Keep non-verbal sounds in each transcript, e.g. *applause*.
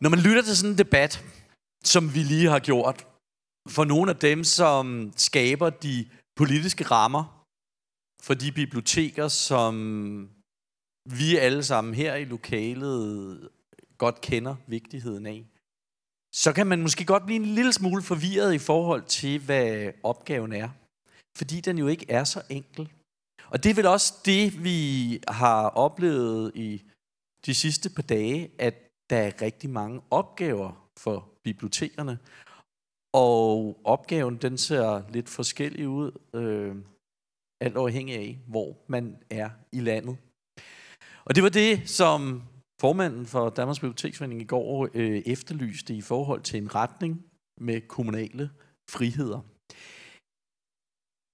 Når man lytter til sådan en debat, som vi lige har gjort, for nogle af dem, som skaber de politiske rammer for de biblioteker, som vi alle sammen her i lokalet godt kender vigtigheden af, så kan man måske godt blive en lille smule forvirret i forhold til, hvad opgaven er. Fordi den jo ikke er så enkel. Og det er vel også det, vi har oplevet i de sidste par dage, at der er rigtig mange opgaver for bibliotekerne. Og opgaven den ser lidt forskellig ud, øh, alt afhængig af, hvor man er i landet. Og det var det, som formanden for Danmarks Biblioteksforening i går øh, efterlyste i forhold til en retning med kommunale friheder.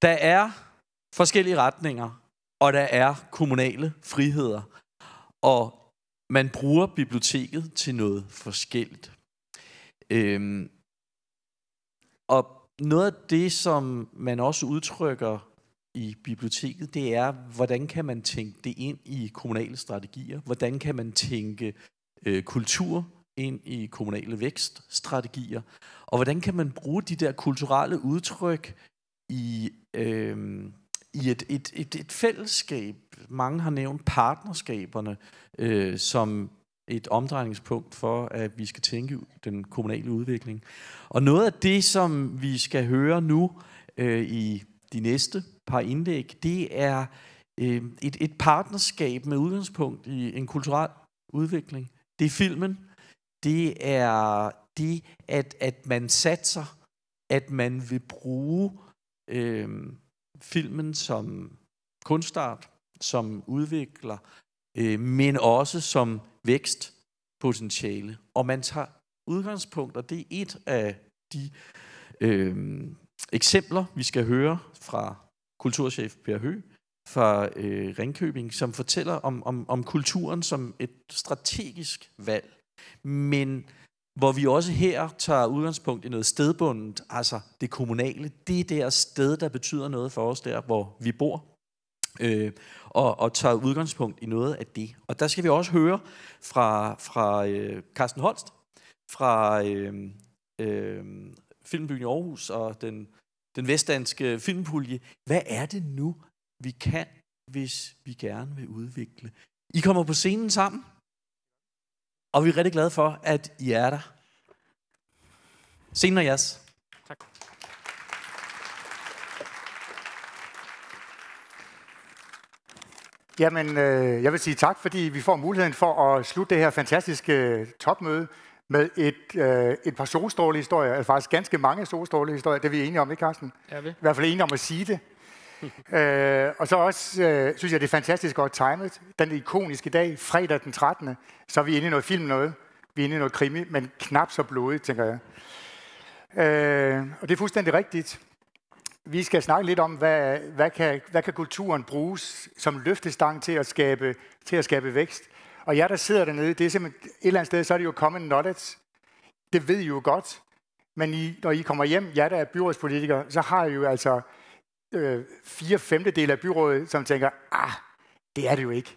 Der er forskellige retninger, og der er kommunale friheder. Og man bruger biblioteket til noget forskelligt. Øhm, og noget af det, som man også udtrykker i biblioteket, det er, hvordan kan man tænke det ind i kommunale strategier? Hvordan kan man tænke øh, kultur ind i kommunale vækststrategier? Og hvordan kan man bruge de der kulturelle udtryk i, øh, i et, et, et, et fællesskab. Mange har nævnt partnerskaberne øh, som et omdrejningspunkt for, at vi skal tænke den kommunale udvikling. Og noget af det, som vi skal høre nu øh, i de næste par indlæg, det er øh, et, et partnerskab med udgangspunkt i en kulturel udvikling. Det er filmen. Det er det, at, at man satser, at man vil bruge øh, filmen som kunstart, som udvikler, øh, men også som vækstpotentiale. Og man tager udgangspunkt, og det er et af de øh, eksempler, vi skal høre fra kulturchef Per Høgh fra øh, Ringkøbing, som fortæller om, om, om kulturen som et strategisk valg. Men hvor vi også her tager udgangspunkt i noget stedbundet, altså det kommunale, det der sted, der betyder noget for os der, hvor vi bor, øh, og, og tager udgangspunkt i noget af det. Og der skal vi også høre fra, fra øh, Carsten Holst, fra øh, øh, Filmbyen i Aarhus og den, den vestdanske filmpulje. Hvad er det nu, vi kan, hvis vi gerne vil udvikle? I kommer på scenen sammen og vi er rigtig glade for, at I er der. Senere jeres. Tak. Jamen, øh, jeg vil sige tak, fordi vi får muligheden for at slutte det her fantastiske øh, topmøde med et, øh, et par solstrålehistorier, altså faktisk ganske mange solstrålehistorier, det er vi enige om, ikke Carsten? Er vi? I hvert fald enige om at sige det. *laughs* øh, og så også, øh, synes jeg, det er fantastisk godt timet. Den ikoniske dag, fredag den 13., så er vi inde i noget film noget. Vi er inde i noget krimi, men knap så blodigt, tænker jeg. Øh, og det er fuldstændig rigtigt. Vi skal snakke lidt om, hvad, hvad, kan, hvad kan kulturen bruges som løftestang til at skabe, til at skabe vækst. Og jer, der sidder dernede, det er simpelthen et eller andet sted, så er det jo common knowledge. Det ved I jo godt. Men I, når I kommer hjem, jer der er byrådspolitikere, så har I jo altså øh, fire femtedel af byrådet, som tænker, ah, det er det jo ikke.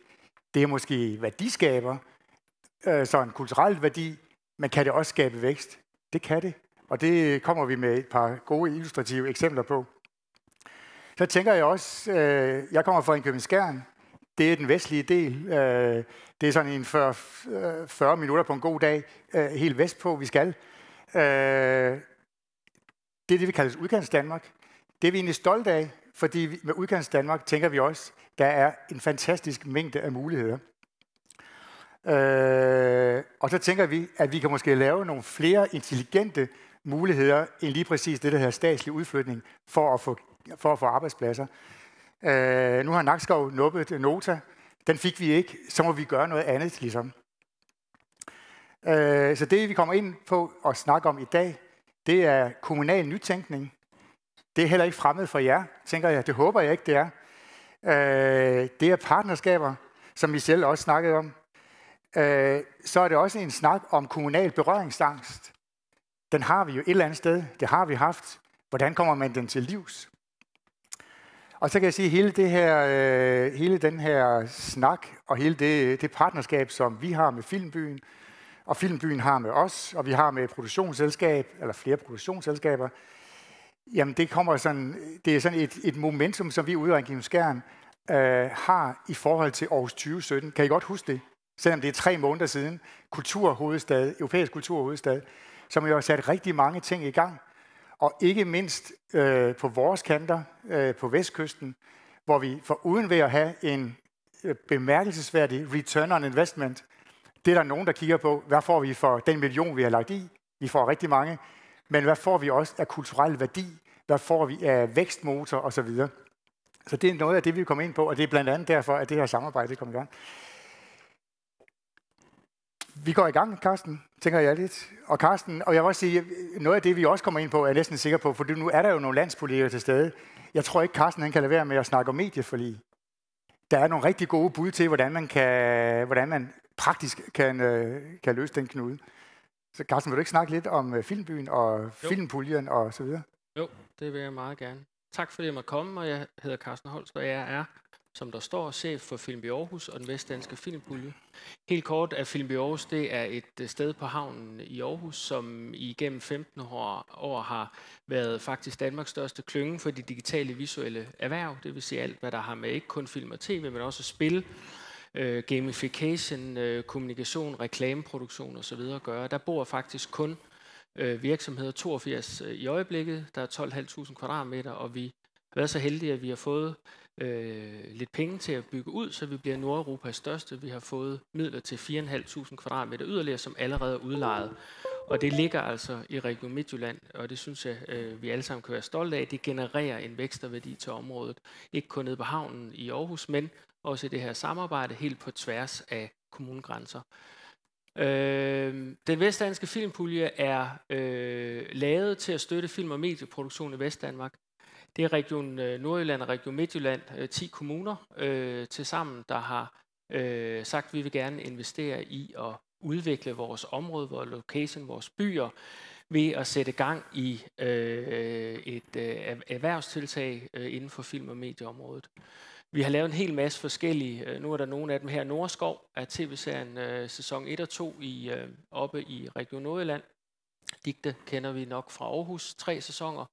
Det er måske værdiskaber, øh, så en kulturel værdi, men kan det også skabe vækst? Det kan det, og det kommer vi med et par gode illustrative eksempler på. Så tænker jeg også, øh, jeg kommer fra en Købenskærn, det er den vestlige del. Øh, det er sådan en 40, 40 øh, minutter på en god dag, øh, helt vestpå vi skal. Øh, det er det, vi kalder udkants Danmark. Det er vi egentlig stolte af, fordi med udkants Danmark tænker vi også, der er en fantastisk mængde af muligheder. Øh, og så tænker vi, at vi kan måske lave nogle flere intelligente muligheder end lige præcis det, der hedder statslig udflytning for at få, for at få arbejdspladser. Øh, nu har Nakskov nuppet Nota. Den fik vi ikke. Så må vi gøre noget andet, ligesom. Øh, så det, vi kommer ind på og snakker om i dag, det er kommunal nytænkning. Det er heller ikke fremmed for jer, tænker jeg. Det håber jeg ikke, det er. Øh, det er partnerskaber, som vi selv også snakkede om. Øh, så er det også en snak om kommunal berøringsangst. Den har vi jo et eller andet sted. Det har vi haft. Hvordan kommer man den til livs? Og så kan jeg sige, at hele, det her, øh, hele den her snak og hele det, det partnerskab, som vi har med Filmbyen, og Filmbyen har med os, og vi har med produktionsselskab, eller flere produktionsselskaber, Jamen det kommer sådan, det er sådan et, et momentum, som vi ude i Skjern øh, har i forhold til år 2017. Kan I godt huske det? Selvom det er tre måneder siden. Kulturhovedstad, europæisk kulturhovedstad, som jo har sat rigtig mange ting i gang. Og ikke mindst øh, på vores kanter, øh, på vestkysten, hvor vi for uden ved at have en øh, bemærkelsesværdig return on investment, det er der nogen, der kigger på, hvad får vi for den million, vi har lagt i? Vi får rigtig mange men hvad får vi også af kulturel værdi, hvad får vi af vækstmotor osv. Så, så det er noget af det, vi kommer ind på, og det er blandt andet derfor, at det her samarbejde kommer i gang. Vi går i gang, Karsten, tænker jeg lidt. Og Karsten, og jeg vil også sige, noget af det, vi også kommer ind på, er jeg næsten sikker på, for nu er der jo nogle landspolitikere til stede. Jeg tror ikke, Karsten han kan lade være med at snakke om medieforlig. Der er nogle rigtig gode bud til, hvordan man, kan, hvordan man praktisk kan, øh, kan løse den knude. Så Carsten, vil du ikke snakke lidt om øh, Filmbyen og jo. filmpuljen og så videre? Jo, det vil jeg meget gerne. Tak fordi jeg måtte komme, og jeg hedder Carsten Holst, og jeg er, som der står, chef for Film i Aarhus og den vestdanske filmpulje. Helt kort er Film i Aarhus, det er et øh, sted på havnen i Aarhus, som igennem 15 år, år har været faktisk Danmarks største klynge for de digitale visuelle erhverv, det vil sige alt, hvad der har med ikke kun film og tv, men også spil øh, gamification, øh, kommunikation, reklameproduktion osv. gøre. Der bor faktisk kun øh, virksomheder 82 øh, i øjeblikket. Der er 12.500 kvadratmeter, og vi har været så heldige, at vi har fået øh, lidt penge til at bygge ud, så vi bliver Nordeuropas største. Vi har fået midler til 4.500 kvadratmeter yderligere, som allerede er udlejet. Og det ligger altså i Region Midtjylland, og det synes jeg, øh, vi alle sammen kan være stolte af. Det genererer en vækst og værdi til området. Ikke kun nede på havnen i Aarhus, men også i det her samarbejde, helt på tværs af kommunegrænser. Øh, den vestdanske filmpulje er øh, lavet til at støtte film- og medieproduktion i Vestdanmark. Det er Region øh, Nordjylland og Region Midtjylland, øh, 10 kommuner øh, til sammen, der har øh, sagt, at vi vil gerne investere i at udvikle vores område, vores location, vores byer, ved at sætte gang i øh, et øh, erhvervstiltag øh, inden for film- og medieområdet. Vi har lavet en hel masse forskellige. Øh, nu er der nogle af dem her. Nordskov er tv-serien øh, sæson 1 og 2 i, øh, oppe i Region Nordjylland. Digte kender vi nok fra Aarhus. Tre sæsoner.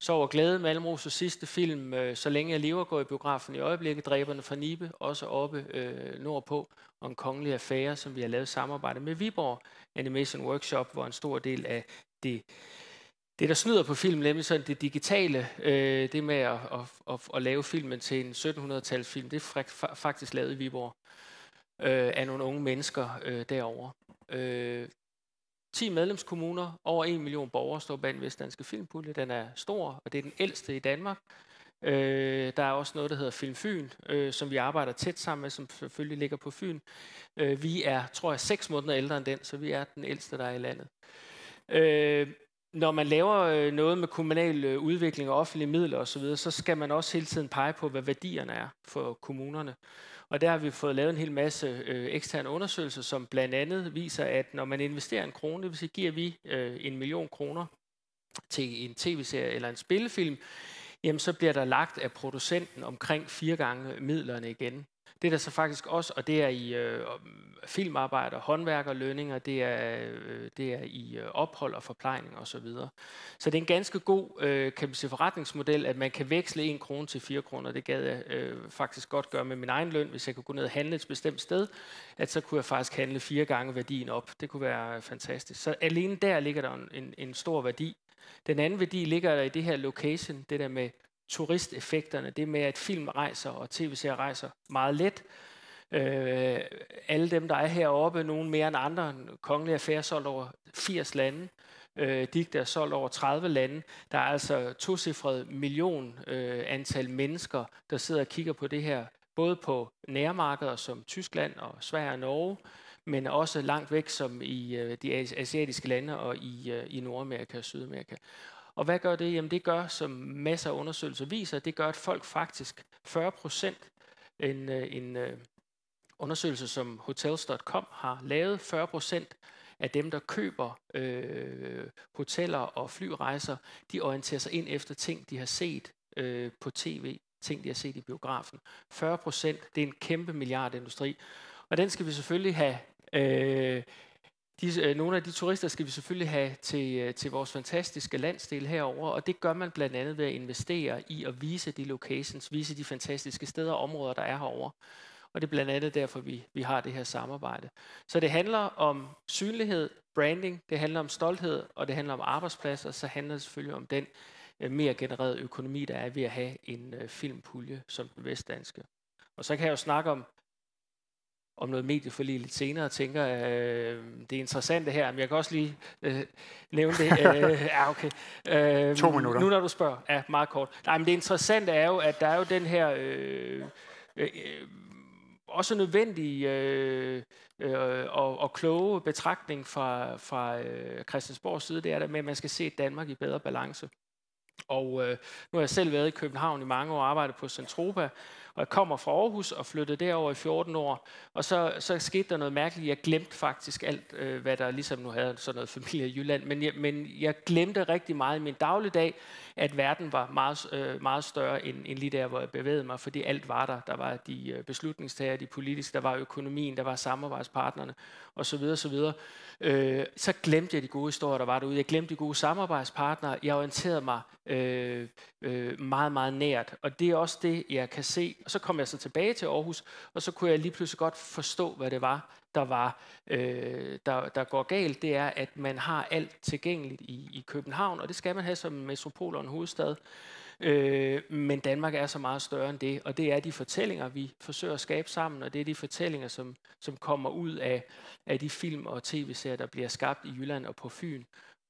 Så og glæde, med Almros sidste film, øh, Så længe jeg lever, går i biografen i øjeblikket. Dræberne fra Nibe, også oppe øh, nordpå. Og en kongelig affære, som vi har lavet samarbejde med Viborg Animation Workshop, hvor en stor del af det det, der snyder på film, nemlig sådan det digitale, øh, det med at, at, at, at lave filmen til en 1700-tals film, det er faktisk lavet i Viborg øh, af nogle unge mennesker øh, derovre. Øh, 10 medlemskommuner, over 1 million borgere står bag den vestdanske filmpulje. Den er stor, og det er den ældste i Danmark. Øh, der er også noget, der hedder Film Fyn, øh, som vi arbejder tæt sammen med, som selvfølgelig ligger på Fyn. Øh, vi er, tror jeg, 6 måneder ældre end den, så vi er den ældste, der er i landet. Øh, når man laver øh, noget med kommunal øh, udvikling og offentlige midler osv., så skal man også hele tiden pege på, hvad værdierne er for kommunerne. Og der har vi fået lavet en hel masse øh, eksterne undersøgelser, som blandt andet viser, at når man investerer en krone, det vil sige, giver vi øh, en million kroner til en tv-serie eller en spillefilm, jamen så bliver der lagt af producenten omkring fire gange midlerne igen. Det er der så faktisk også, og det er i øh, og lønninger, det er, øh, det er i øh, ophold og forplejning osv. Så, videre. så det er en ganske god øh, kan man sige, forretningsmodel, at man kan veksle 1 krone til 4 kroner. Det gad jeg øh, faktisk godt gøre med min egen løn, hvis jeg kunne gå ned og handle et bestemt sted, at så kunne jeg faktisk handle fire gange værdien op. Det kunne være øh, fantastisk. Så alene der ligger der en, en, en stor værdi. Den anden værdi ligger der i det her location, det der med turisteffekterne, det med, at film rejser og tv-serier rejser meget let. Øh, alle dem, der er heroppe, nogen mere end andre, Kongelig Affære solgt over 80 lande, øh, de der er solgt over 30 lande. Der er altså tocifret million øh, antal mennesker, der sidder og kigger på det her, både på nærmarkeder som Tyskland og Sverige og Norge, men også langt væk som i øh, de asiatiske lande og i, øh, i Nordamerika og Sydamerika. Og hvad gør det? Jamen det gør, som masser af undersøgelser viser, det gør, at folk faktisk 40 procent, en, øh, en øh, undersøgelse, som hotels.com har lavet, 40 procent af dem, der køber øh, hoteller og flyrejser, de orienterer sig ind efter ting, de har set øh, på tv, ting, de har set i biografen. 40 procent, det er en kæmpe milliardindustri. Og den skal vi selvfølgelig have øh, de, øh, nogle af de turister skal vi selvfølgelig have til, øh, til vores fantastiske landsdel herover, og det gør man blandt andet ved at investere i at vise de locations, vise de fantastiske steder og områder, der er herover. Og det er blandt andet derfor, vi, vi har det her samarbejde. Så det handler om synlighed, branding, det handler om stolthed, og det handler om arbejdspladser, så handler det selvfølgelig om den øh, mere genererede økonomi, der er ved at have en øh, filmpulje som den vestdanske. Og så kan jeg jo snakke om om noget medieforlig lidt senere, tænker, øh, det er interessant det her, men jeg kan også lige øh, nævne det. Øh, *laughs* ja, okay. Øh, to minutter. Nu når du spørger. Ja, meget kort. Nej, men det interessante er jo, at der er jo den her øh, øh, øh også nødvendig øh, øh, og, og kloge betragtning fra, fra øh, Christiansborgs side, det er der med, at man skal se Danmark i bedre balance. Og øh, nu har jeg selv været i København i mange år og arbejdet på Centropa, og jeg kommer fra Aarhus og flyttede derover i 14 år. Og så, så skete der noget mærkeligt. Jeg glemte faktisk alt, øh, hvad der ligesom nu havde sådan noget familie i Jylland. Men jeg, men jeg glemte rigtig meget i min dagligdag, at verden var meget, øh, meget større end, end lige der, hvor jeg bevægede mig. Fordi alt var der. Der var de øh, beslutningstager, de politiske, der var økonomien, der var samarbejdspartnerne osv. osv. Øh, så glemte jeg de gode historier, der var derude. Jeg glemte de gode samarbejdspartnere. Jeg orienterede mig øh, øh, meget, meget nært. Og det er også det, jeg kan se. Og så kom jeg så tilbage til Aarhus, og så kunne jeg lige pludselig godt forstå, hvad det var, der, var, øh, der, der går galt. Det er, at man har alt tilgængeligt i, i København, og det skal man have som metropol og en hovedstad. Øh, men Danmark er så meget større end det, og det er de fortællinger, vi forsøger at skabe sammen, og det er de fortællinger, som, som kommer ud af, af de film og tv-serier, der bliver skabt i Jylland og på Fyn.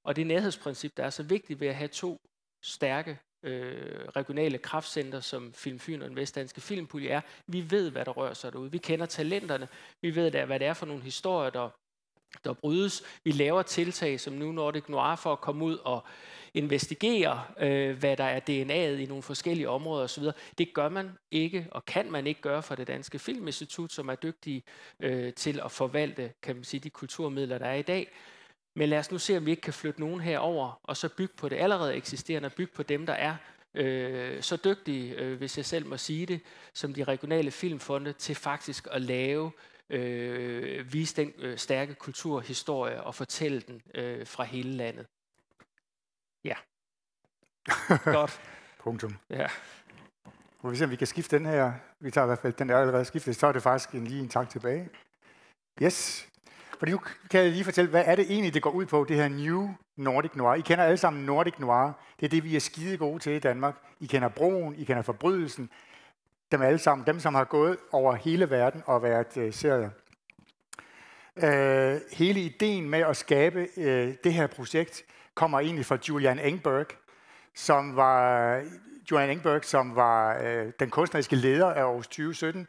Og det nærhedsprincip, der er så vigtigt ved at have to stærke øh, regionale kraftcenter, som Film Fyn og den vestdanske filmpulje er. Vi ved, hvad der rører sig derude. Vi kender talenterne. Vi ved, der, hvad det er for nogle historier, der, der brydes. Vi laver tiltag som nu Nordic Noir for at komme ud og investigere, øh, hvad der er DNA'et i nogle forskellige områder osv. Det gør man ikke, og kan man ikke gøre for det Danske Filminstitut, som er dygtige øh, til at forvalte kan man sige, de kulturmidler, der er i dag. Men lad os nu se, om vi ikke kan flytte nogen herover, og så bygge på det allerede eksisterende, og bygge på dem, der er øh, så dygtige, øh, hvis jeg selv må sige det, som de regionale filmfonde, til faktisk at lave, øh, vise den øh, stærke kulturhistorie og fortælle den øh, fra hele landet. Ja. *laughs* Godt. Punktum. Ja. Må vi se, om vi kan skifte den her. Vi tager i hvert fald den, der allerede skiftet, så er det faktisk en, lige en tak tilbage. Yes, fordi nu kan jeg lige fortælle, hvad er det egentlig, det går ud på, det her New Nordic Noir. I kender alle sammen Nordic Noir. Det er det, vi er skide gode til i Danmark. I kender Broen, I kender Forbrydelsen. Dem alle sammen. Dem, som har gået over hele verden og været øh, serier. Øh, hele ideen med at skabe øh, det her projekt kommer egentlig fra Julian Engberg, som var Julian Engberg, som var øh, den kunstneriske leder af Aarhus 2017,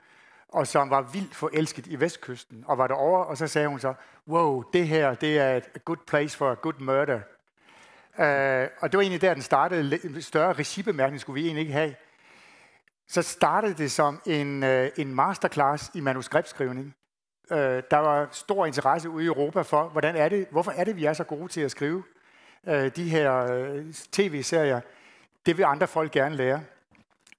og som var vildt forelsket i vestkysten, og var derovre, og så sagde hun så, wow, det her, det er et good place for a good murder. Uh, og det var egentlig der, den startede. større regibemærkning skulle vi egentlig ikke have. Så startede det som en, uh, en masterclass i manuskriptskrivning. Uh, der var stor interesse ude i Europa for, hvordan er det, hvorfor er det, vi er så gode til at skrive uh, de her uh, tv-serier. Det vil andre folk gerne lære.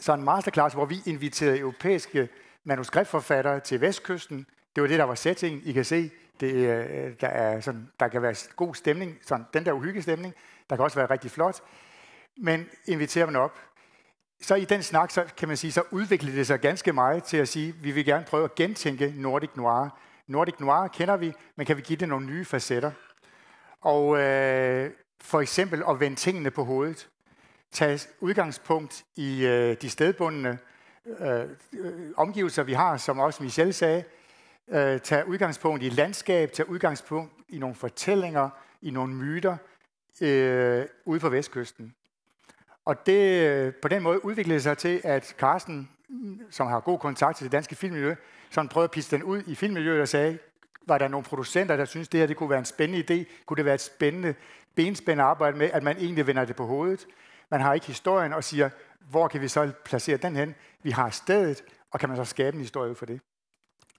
Så en masterclass, hvor vi inviterede europæiske uh, manuskriptforfatter til Vestkysten. Det var det, der var settingen. I kan se, det, øh, der, er sådan, der kan være god stemning, sådan, den der uhyggestemning. Der kan også være rigtig flot. Men inviterer man op, så i den snak, så kan man sige, så udviklede det sig ganske meget til at sige, vi vil gerne prøve at gentænke Nordic Noir. Nordic Noir kender vi, men kan vi give det nogle nye facetter? Og øh, for eksempel at vende tingene på hovedet. Tag udgangspunkt i øh, de stedbundne, Øh, øh, omgivelser, vi har, som også Michel sagde, øh, tage udgangspunkt i landskab, tage udgangspunkt i nogle fortællinger, i nogle myter øh, ude på vestkysten. Og det øh, på den måde udviklede sig til, at Carsten, som har god kontakt til det danske filmmiljø, så han prøvede at pisse den ud i filmmiljøet og sagde, var der nogle producenter, der synes det her det kunne være en spændende idé? Kunne det være et spændende benspænd arbejde med, at man egentlig vender det på hovedet? Man har ikke historien og siger, hvor kan vi så placere den hen? Vi har stedet, og kan man så skabe en historie for det?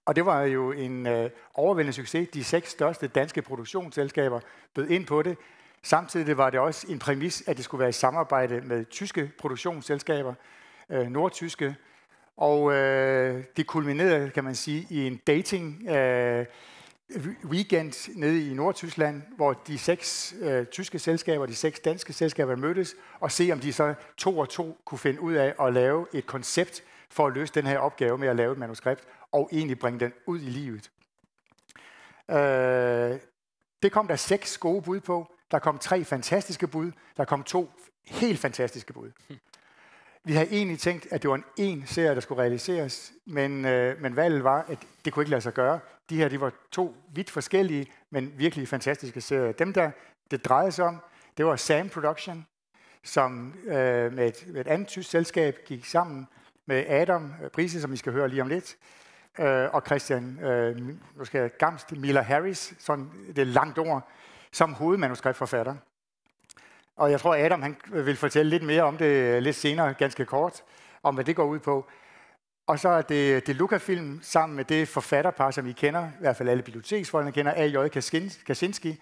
Og det var jo en øh, overvældende succes. De seks største danske produktionsselskaber bød ind på det. Samtidig var det også en præmis, at det skulle være i samarbejde med tyske produktionsselskaber, øh, nordtyske. Og øh, det kulminerede, kan man sige, i en dating øh, weekend nede i Nordtyskland, hvor de seks øh, tyske selskaber, og de seks danske selskaber mødtes, og se om de så to og to kunne finde ud af at lave et koncept for at løse den her opgave med at lave et manuskript, og egentlig bringe den ud i livet. Øh, det kom der seks gode bud på. Der kom tre fantastiske bud. Der kom to helt fantastiske bud. Vi havde egentlig tænkt, at det var en en serie, der skulle realiseres, men, øh, men valget var, at det kunne ikke lade sig gøre. De her de var to vidt forskellige, men virkelig fantastiske serier. Dem, der det drejede sig om, det var Sam Production, som øh, med, et, med et andet tysk selskab gik sammen med Adam Prise, som vi skal høre lige om lidt, øh, og Christian øh, nu skal Gamst, Miller Harris, sådan det er langt ord, som hovedmanuskriptforfatter. Og jeg tror, Adam han vil fortælle lidt mere om det øh, lidt senere, ganske kort, om hvad det går ud på. Og så er det, det Luca-film sammen med det forfatterpar, som I kender, i hvert fald alle biblioteksfolkene kender, A.J. Kaczynski.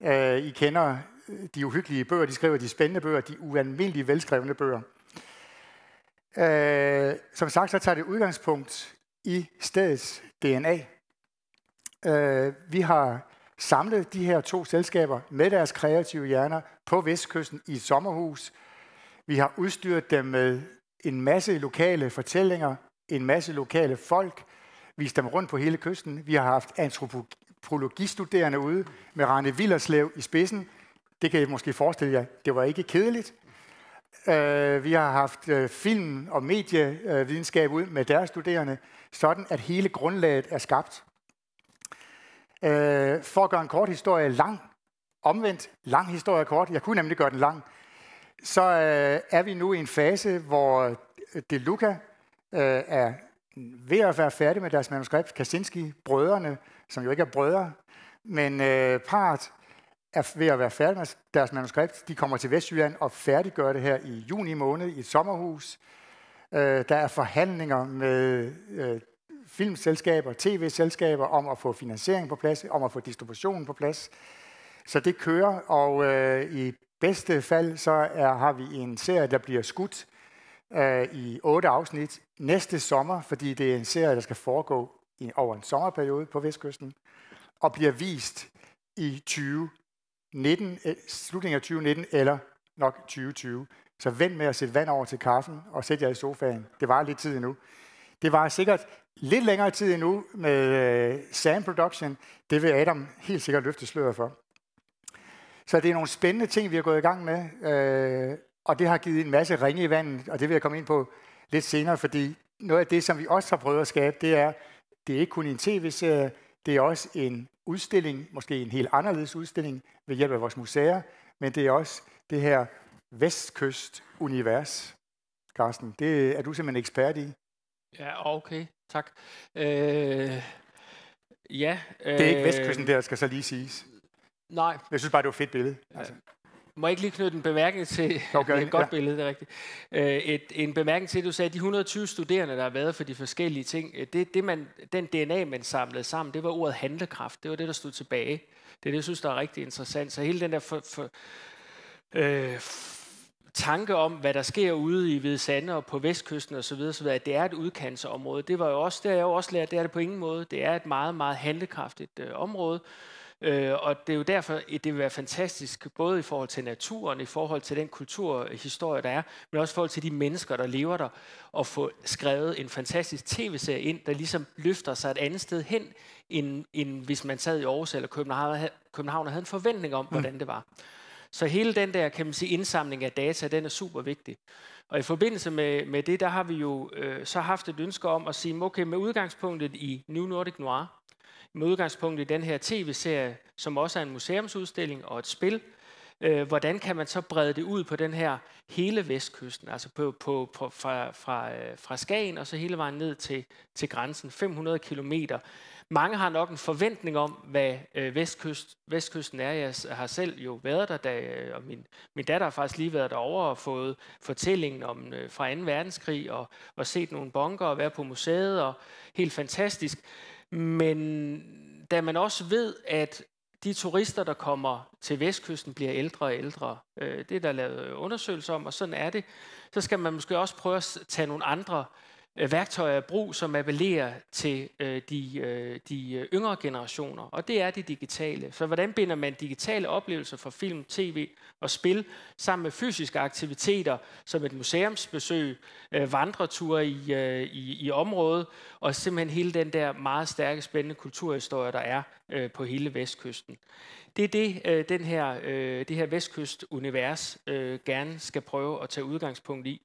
Øh, I kender øh, de uhyggelige bøger, de skriver de spændende bøger, de ualmindelige velskrevne bøger. som sagt, så tager det udgangspunkt i stedets DNA. vi har samlet de her to selskaber med deres kreative hjerner – på Vestkysten i et sommerhus. Vi har udstyret dem med en masse lokale fortællinger, en masse lokale folk, vist dem rundt på hele kysten. Vi har haft antropologistuderende ude med Rane Villerslev i spidsen. Det kan I måske forestille jer, det var ikke kedeligt. Øh, vi har haft øh, film- og medievidenskab ud med deres studerende, sådan at hele grundlaget er skabt. Øh, for at gøre en kort historie lang, Omvendt, lang historie kort, jeg kunne nemlig gøre den lang, så øh, er vi nu i en fase, hvor øh, De Luca øh, er ved at være færdig med deres manuskript. Kaczynski, brødrene, som jo ikke er brødre, men øh, part er ved at være færdig med deres manuskript. De kommer til Vestjylland og færdiggør det her i juni måned i et sommerhus. Øh, der er forhandlinger med øh, filmselskaber, tv-selskaber om at få finansiering på plads, om at få distributionen på plads. Øh, så det kører, og øh, i bedste fald så er, har vi en serie, der bliver skudt øh, i otte afsnit næste sommer, fordi det er en serie, der skal foregå i, over en sommerperiode på Vestkysten, og bliver vist i 2019, øh, slutningen af 2019 eller nok 2020. Så vend med at sætte vand over til kaffen og sæt jer i sofaen. Det var lidt tid endnu. Det var sikkert lidt længere tid endnu med øh, Sam Production. Det vil Adam helt sikkert løfte sløret for. Så det er nogle spændende ting, vi har gået i gang med, øh, og det har givet en masse ringe i vandet, og det vil jeg komme ind på lidt senere, fordi noget af det, som vi også har prøvet at skabe, det er, det er ikke kun en tv-serie, det er også en udstilling, måske en helt anderledes udstilling ved hjælp af vores museer, men det er også det her vestkyst-univers. Carsten, det er du simpelthen ekspert i. Ja, okay. Tak. Øh, ja. Øh, det er ikke øh, vestkysten, der skal så lige siges. Nej. jeg synes bare, det var et fedt billede. Altså. Må jeg ikke lige knytte en bemærkning til okay, *laughs* et godt ja. billede, det er rigtigt. Øh, et, en bemærkning til, at du sagde, at de 120 studerende, der har været for de forskellige ting, øh, det, det man, den DNA, man samlede sammen, det var ordet handlekraft. Det var det, der stod tilbage. Det er det, jeg synes, der er rigtig interessant. Så hele den der for, for, øh, tanke om, hvad der sker ude i Hvide Sande og på Vestkysten osv., osv., at det er et udkantsområde, det var jo også, det har jeg jo også lært, det er det på ingen måde. Det er et meget, meget handlekraftigt øh, område Øh, og det er jo derfor, at det vil være fantastisk, både i forhold til naturen, i forhold til den kulturhistorie, der er, men også i forhold til de mennesker, der lever der, og få skrevet en fantastisk tv-serie ind, der ligesom løfter sig et andet sted hen, end, end hvis man sad i Aarhus eller København, København og havde en forventning om, hvordan mm. det var. Så hele den der, kan man sige, indsamling af data, den er super vigtig. Og i forbindelse med, med det, der har vi jo øh, så haft et ønske om at sige, okay, med udgangspunktet i New Nordic Noir, med udgangspunkt i den her tv-serie, som også er en museumsudstilling og et spil, øh, hvordan kan man så brede det ud på den her hele vestkysten, altså på, på, på, fra, fra, øh, fra Skagen og så hele vejen ned til, til grænsen, 500 kilometer. Mange har nok en forventning om, hvad øh, vestkyst, vestkysten er. Jeg har selv jo været der, da, øh, og min, min datter har faktisk lige været derovre og fået fortællingen om, øh, fra 2. verdenskrig, og, og set nogle bunker og været på museet, og helt fantastisk. Men da man også ved, at de turister, der kommer til vestkysten, bliver ældre og ældre, øh, det er der lavet undersøgelser om, og sådan er det, så skal man måske også prøve at tage nogle andre Øh, værktøjer af brug, som appellerer til øh, de, øh, de øh, yngre generationer, og det er det digitale. Så hvordan binder man digitale oplevelser fra film, tv og spil sammen med fysiske aktiviteter, som et museumsbesøg, øh, vandreture i, øh, i, i området, og simpelthen hele den der meget stærke, spændende kulturhistorie, der er øh, på hele Vestkysten. Det er det, øh, den her, øh, det her Vestkyst-univers øh, gerne skal prøve at tage udgangspunkt i.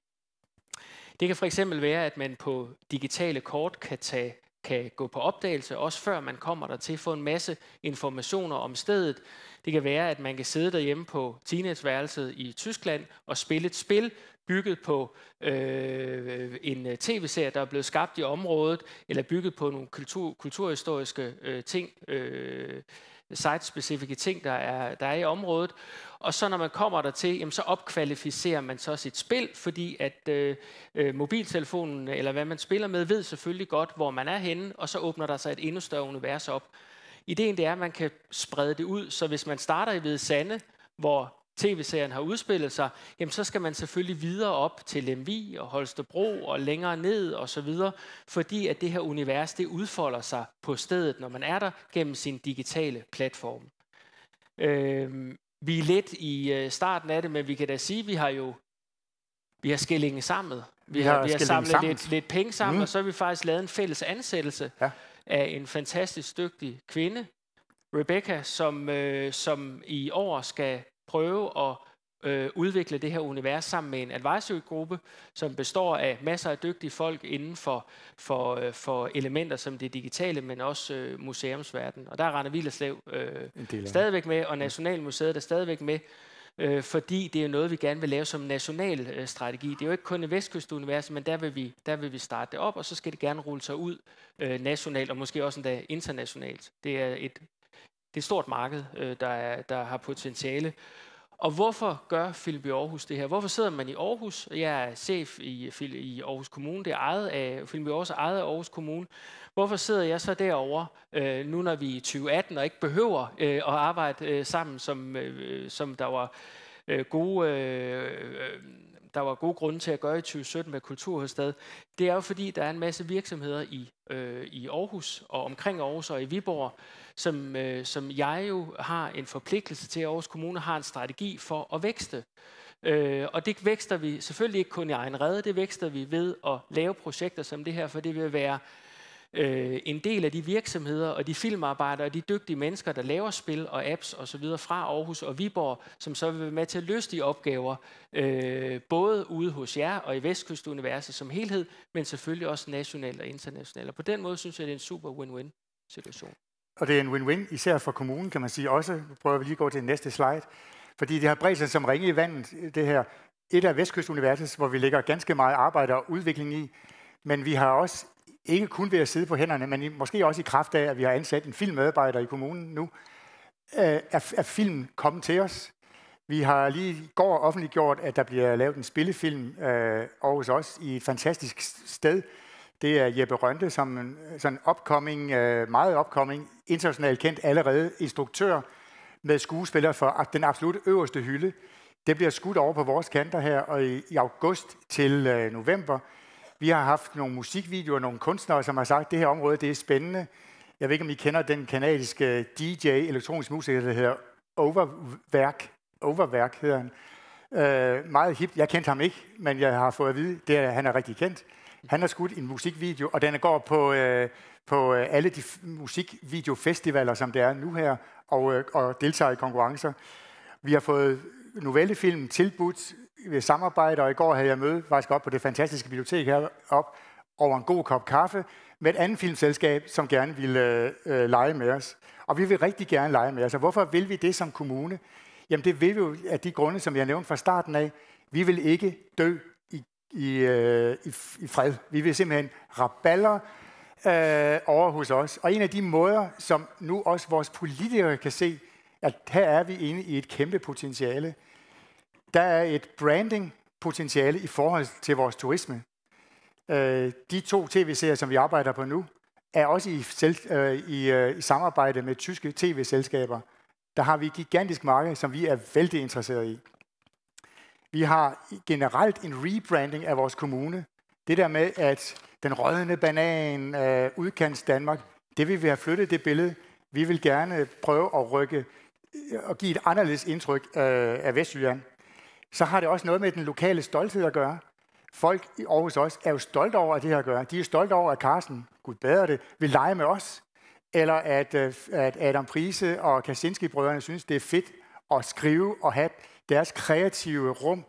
Det kan for eksempel være, at man på digitale kort kan, tage, kan gå på opdagelse, også før man kommer der til få en masse informationer om stedet. Det kan være, at man kan sidde derhjemme på teenageværelset i Tyskland og spille et spil, bygget på øh, en øh, tv-serie, der er blevet skabt i området, eller bygget på nogle kultur, kulturhistoriske øh, ting. Øh, site-specifikke ting, der er, der er i området. Og så når man kommer dertil, jamen, så opkvalificerer man så sit spil, fordi at øh, øh, mobiltelefonen, eller hvad man spiller med, ved selvfølgelig godt, hvor man er henne, og så åbner der sig et endnu større univers op. Ideen det er, at man kan sprede det ud, så hvis man starter i Hvide Sande, hvor tv-serien har udspillet sig, jamen så skal man selvfølgelig videre op til Lemvi og Holstebro og længere ned og så videre, fordi at det her univers det udfolder sig på stedet, når man er der gennem sin digitale platform. Øh, vi er lidt i øh, starten af det, men vi kan da sige, at vi har jo vi har skillingen sammen. Vi, vi har, vi har samlet sammen. lidt, lidt penge sammen, mm. og så har vi faktisk lavet en fælles ansættelse ja. af en fantastisk dygtig kvinde, Rebecca, som, øh, som i år skal prøve at øh, udvikle det her univers sammen med en advisory-gruppe, som består af masser af dygtige folk inden for, for, øh, for elementer som det digitale, men også øh, museumsverdenen. Og der er Rane Villerslev øh, stadigvæk med, og Nationalmuseet er stadigvæk med, øh, fordi det er noget, vi gerne vil lave som national øh, strategi. Det er jo ikke kun i Vestkystuniverset, men der vil, vi, der vil vi starte det op, og så skal det gerne rulle sig ud øh, nationalt, og måske også endda internationalt. Det er et det er et stort marked, øh, der, er, der har potentiale. Og hvorfor gør Philip i Aarhus det her? Hvorfor sidder man i Aarhus? Jeg er chef i, i Aarhus Kommune. Det er ejet af, Philip i Aarhus er ejet af Aarhus Kommune. Hvorfor sidder jeg så derovre, øh, nu når vi er i 2018 og ikke behøver øh, at arbejde øh, sammen, som, øh, øh som der var øh, gode øh, øh der var gode grunde til at gøre i 2017 med Kulturhovedstad, det er jo fordi, der er en masse virksomheder i, øh, i Aarhus og omkring Aarhus og i Viborg, som, øh, som jeg jo har en forpligtelse til, at Aarhus Kommune har en strategi for at vækste. Øh, og det vækster vi selvfølgelig ikke kun i egen redde, det vækster vi ved at lave projekter som det her, for det vil være øh, en del af de virksomheder og de filmarbejdere og de dygtige mennesker, der laver spil og apps osv. fra Aarhus og Viborg, som så vil være med til at løse de opgaver, øh, både ude hos jer og i Vestkystuniverset som helhed, men selvfølgelig også nationalt og internationalt. Og på den måde synes jeg, det er en super win-win situation. Og det er en win-win, især for kommunen, kan man sige også. Nu prøver vi lige at gå til næste slide. Fordi det har bredt sig som ringe i vandet, det her. Et af Vestkystuniversets, hvor vi lægger ganske meget arbejde og udvikling i, men vi har også ikke kun ved at sidde på hænderne, men måske også i kraft af, at vi har ansat en filmmedarbejder i kommunen nu, øh, er, er filmen kommet til os. Vi har lige i går offentliggjort, at der bliver lavet en spillefilm øh, hos os i et fantastisk sted. Det er Jeppe Rønte, som en sådan upcoming, øh, meget opkomming, internationalt kendt allerede instruktør med skuespiller for den absolut øverste hylde. Det bliver skudt over på vores kanter her, og i, i august til øh, november vi har haft nogle musikvideoer, nogle kunstnere, som har sagt, at det her område det er spændende. Jeg ved ikke, om I kender den kanadiske DJ, elektronisk musiker, der hedder Overværk. Overværk hedder han. Øh, meget hip. Jeg kendte ham ikke, men jeg har fået at vide, det er, han er rigtig kendt. Han har skudt en musikvideo, og den går på, øh, på øh, alle de musikvideofestivaler, som der er nu her, og, øh, og deltager i konkurrencer. Vi har fået novellefilm tilbudt ved samarbejde, og i går havde jeg møde faktisk op på det fantastiske bibliotek herop over en god kop kaffe med et andet filmselskab, som gerne ville øh, lege med os. Og vi vil rigtig gerne lege med os. Og hvorfor vil vi det som kommune? Jamen det vil vi jo af de grunde, som jeg nævnte fra starten af. Vi vil ikke dø i, i, øh, i, i fred. Vi vil simpelthen raballer øh, over hos os. Og en af de måder, som nu også vores politikere kan se, at her er vi inde i et kæmpe potentiale, der er et branding-potentiale i forhold til vores turisme. Øh, de to tv-serier, som vi arbejder på nu, er også i, selv, øh, i, øh, i samarbejde med tyske tv-selskaber. Der har vi et gigantisk marked, som vi er vældig interesseret i. Vi har generelt en rebranding af vores kommune. Det der med, at den rødne banan, øh, udkants Danmark, det vil vi have flyttet det billede. Vi vil gerne prøve at rykke og øh, give et anderledes indtryk øh, af Vestjylland så har det også noget med den lokale stolthed at gøre. Folk i Aarhus også er jo stolte over, at det her gør. De er stolte over, at Carsten, gud bedre det, vil lege med os. Eller at, øh, at Adam Prise og Kaczynski-brødrene synes, det er fedt at skrive og have deres kreative rum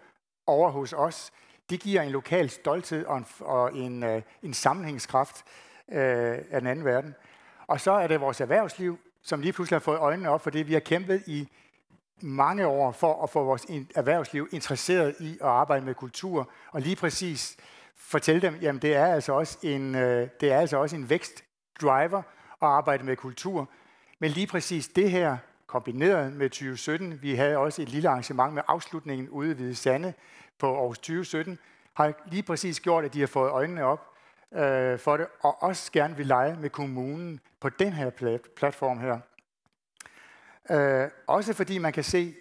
over hos os. Det giver en lokal stolthed og en, og en, øh, en sammenhængskraft øh, af den anden verden. Og så er det vores erhvervsliv, som lige pludselig har fået øjnene op for det, vi har kæmpet i mange år for at få vores erhvervsliv interesseret i at arbejde med kultur, og lige præcis fortælle dem, jamen det er altså også en, øh, det er altså også en vækstdriver at arbejde med kultur. Men lige præcis det her, kombineret med 2017, vi havde også et lille arrangement med afslutningen ude ved Sande på Aarhus 2017, har lige præcis gjort, at de har fået øjnene op øh, for det, og også gerne vil lege med kommunen på den her platform her. Øh, også fordi man kan se,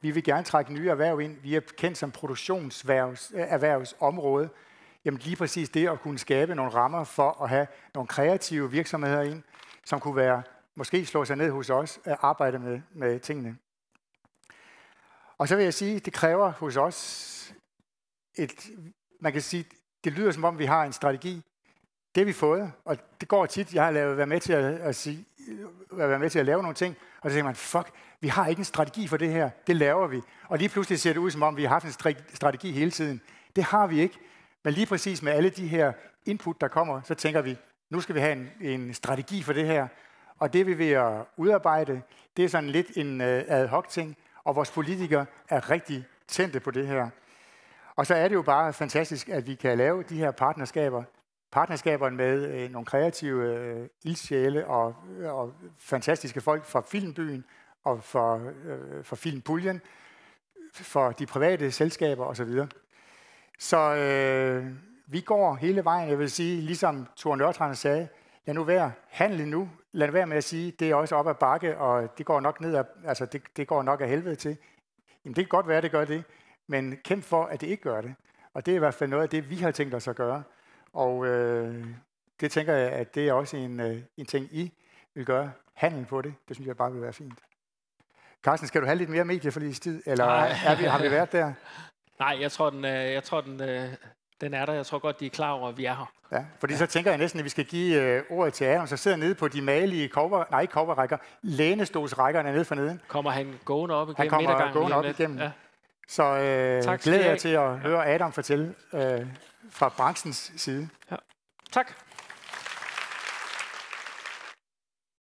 vi vil gerne trække nye erhverv ind. Vi er kendt som produktionserhvervsområde. Øh, Jamen lige præcis det at kunne skabe nogle rammer for at have nogle kreative virksomheder ind, som kunne være, måske slå sig ned hos os, og arbejde med, med tingene. Og så vil jeg sige, det kræver hos os et, man kan sige, det lyder som om, vi har en strategi. Det har vi fået, og det går tit. Jeg har lavet, været med til at, at sige, øh, været med til at lave nogle ting, og så tænker man, fuck, vi har ikke en strategi for det her. Det laver vi. Og lige pludselig ser det ud, som om vi har haft en strategi hele tiden. Det har vi ikke. Men lige præcis med alle de her input, der kommer, så tænker vi, nu skal vi have en, en strategi for det her. Og det vi er ved at udarbejde, det er sådan lidt en uh, ad hoc ting, og vores politikere er rigtig tændte på det her. Og så er det jo bare fantastisk, at vi kan lave de her partnerskaber partnerskaberne med øh, nogle kreative øh, ildsjæle og, og fantastiske folk fra Filmbyen og fra, øh, fra Filmpuljen, for de private selskaber osv. Så øh, vi går hele vejen, jeg vil sige, ligesom Thor Nørtrand sagde, lad nu være, handle nu, lad nu være med at sige, det er også op ad bakke, og det går nok ned ad, altså det, det går nok af helvede til. Jamen det kan godt være, at det gør det, men kæmp for, at det ikke gør det. Og det er i hvert fald noget af det, vi har tænkt os at gøre. Og øh, det tænker jeg, at det er også en, øh, en ting, I vil gøre. Handel på det, det synes jeg bare vil være fint. Carsten, skal du have lidt mere medieforligstid, eller er vi, har vi været der? *laughs* Nej, jeg tror, den, øh, jeg tror den, øh, den er der. Jeg tror godt, de er klar over, at vi er her. Ja, fordi ja. så tænker jeg næsten, at vi skal give øh, ordet til Adam, så sidder nede på de malige cover, nej, ikke coverrækker, lænestolsrækkerne nede for Kommer han gående op igennem Han kommer gående op igennem. Ja. Så øh, tak, glæder jeg til at høre Adam fortælle øh, fra branchens side. Ja. Tak.